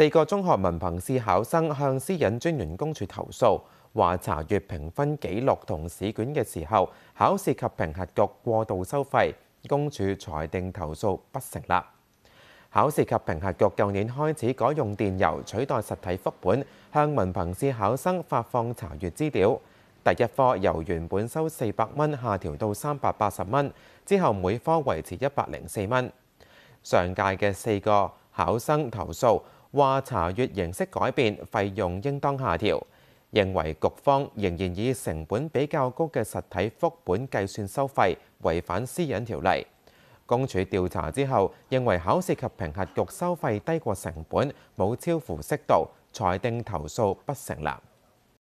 四個中學文憑試考生向私隱專員公署投訴，話查閱評分記錄同試卷嘅時候，考試及評核局過度收費。公署裁定投訴不成立。考試及評核局舊年開始改用電郵取代實體副本，向文憑試考生發放查閱資料。第一科由原本收四百蚊下調到三百八十蚊，之後每科維持一百零四蚊。上屆嘅四個。考生投訴話查閲形式改變，費用應當下調，認為局方仍然以成本比較高嘅實體副本計算收費，違反私隱條例。公署調查之後，認為考試及評核局收費低過成本，冇超乎適度，裁定投訴不成立。